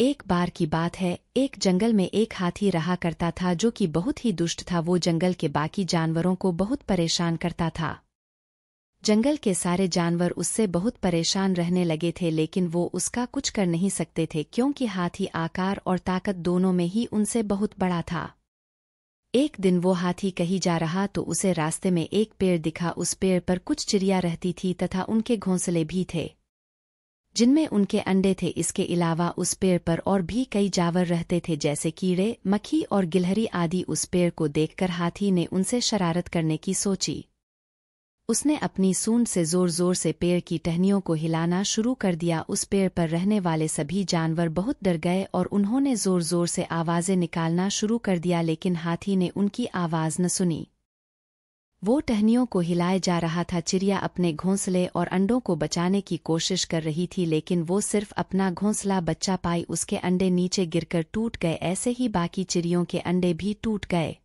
एक बार की बात है एक जंगल में एक हाथी रहा करता था जो कि बहुत ही दुष्ट था वो जंगल के बाकी जानवरों को बहुत परेशान करता था जंगल के सारे जानवर उससे बहुत परेशान रहने लगे थे लेकिन वो उसका कुछ कर नहीं सकते थे क्योंकि हाथी आकार और ताकत दोनों में ही उनसे बहुत बड़ा था एक दिन वो हाथी कहीं जा रहा तो उसे रास्ते में एक पेड़ दिखा उस पेड़ पर कुछ चिड़िया रहती थी तथा उनके घोंसले भी थे जिनमें उनके अंडे थे इसके अलावा उस पेड़ पर और भी कई जावर रहते थे जैसे कीड़े मक्खी और गिलहरी आदि उस पेड़ को देखकर हाथी ने उनसे शरारत करने की सोची उसने अपनी सूंड से जोर जोर से पेड़ की टहनियों को हिलाना शुरू कर दिया उस पेड़ पर रहने वाले सभी जानवर बहुत डर गए और उन्होंने जोर जोर से आवाज़ें निकालना शुरू कर दिया लेकिन हाथी ने उनकी आवाज़ न सुनी वो टहनियों को हिलाए जा रहा था चिड़िया अपने घोंसले और अंडों को बचाने की कोशिश कर रही थी लेकिन वो सिर्फ अपना घोंसला बच्चा पाई उसके अंडे नीचे गिरकर टूट गए ऐसे ही बाकी चिड़ियों के अंडे भी टूट गए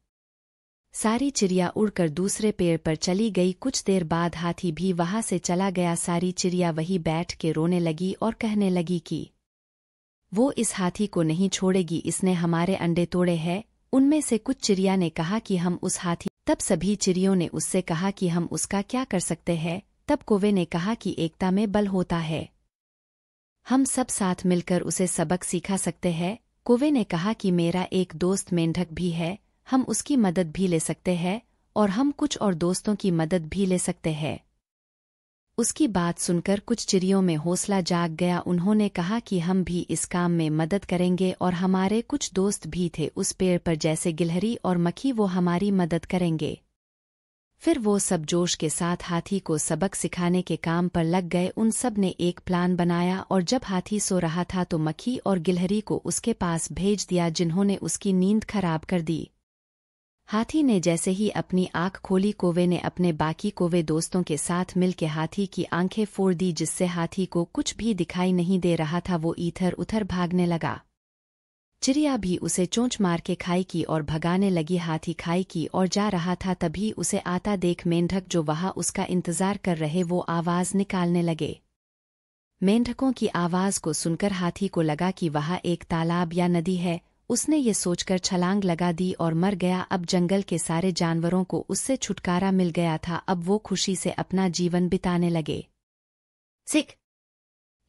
सारी चिड़िया उड़कर दूसरे पेड़ पर चली गई कुछ देर बाद हाथी भी वहां से चला गया सारी चिड़िया वही बैठ के रोने लगी और कहने लगी कि वो इस हाथी को नहीं छोड़ेगी इसने हमारे अंडे तोड़े हैं उनमें से कुछ चिड़िया ने कहा कि हम उस हाथी तब सभी चिड़ियों ने उससे कहा कि हम उसका क्या कर सकते हैं तब कोवे ने कहा कि एकता में बल होता है हम सब साथ मिलकर उसे सबक सिखा सकते हैं कोवे ने कहा कि मेरा एक दोस्त मेंढक भी है हम उसकी मदद भी ले सकते हैं और हम कुछ और दोस्तों की मदद भी ले सकते हैं उसकी बात सुनकर कुछ चिड़ियों में हौसला जाग गया उन्होंने कहा कि हम भी इस काम में मदद करेंगे और हमारे कुछ दोस्त भी थे उस पेड़ पर जैसे गिलहरी और मक्खी वो हमारी मदद करेंगे फिर वो सब जोश के साथ हाथी को सबक सिखाने के काम पर लग गए उन सब ने एक प्लान बनाया और जब हाथी सो रहा था तो मक्खी और गिलहरी को उसके पास भेज दिया जिन्होंने उसकी नींद खराब कर दी हाथी ने जैसे ही अपनी आंख खोली कोवे ने अपने बाकी कोवे दोस्तों के साथ मिलकर हाथी की आंखें फोड़ दी जिससे हाथी को कुछ भी दिखाई नहीं दे रहा था वो इधर उधर भागने लगा चिड़िया भी उसे चोंच मार के खाई की और भगाने लगी हाथी खाई की और जा रहा था तभी उसे आता देख मेंढक जो वहां उसका इंतजार कर रहे वो आवाज निकालने लगे मेंढकों की आवाज को सुनकर हाथी को लगा कि वहां एक तालाब या नदी है उसने ये सोचकर छलांग लगा दी और मर गया अब जंगल के सारे जानवरों को उससे छुटकारा मिल गया था अब वो खुशी से अपना जीवन बिताने लगे सिख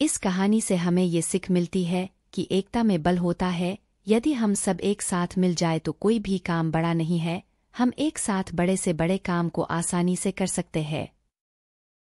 इस कहानी से हमें ये सिख मिलती है कि एकता में बल होता है यदि हम सब एक साथ मिल जाए तो कोई भी काम बड़ा नहीं है हम एक साथ बड़े से बड़े काम को आसानी से कर सकते हैं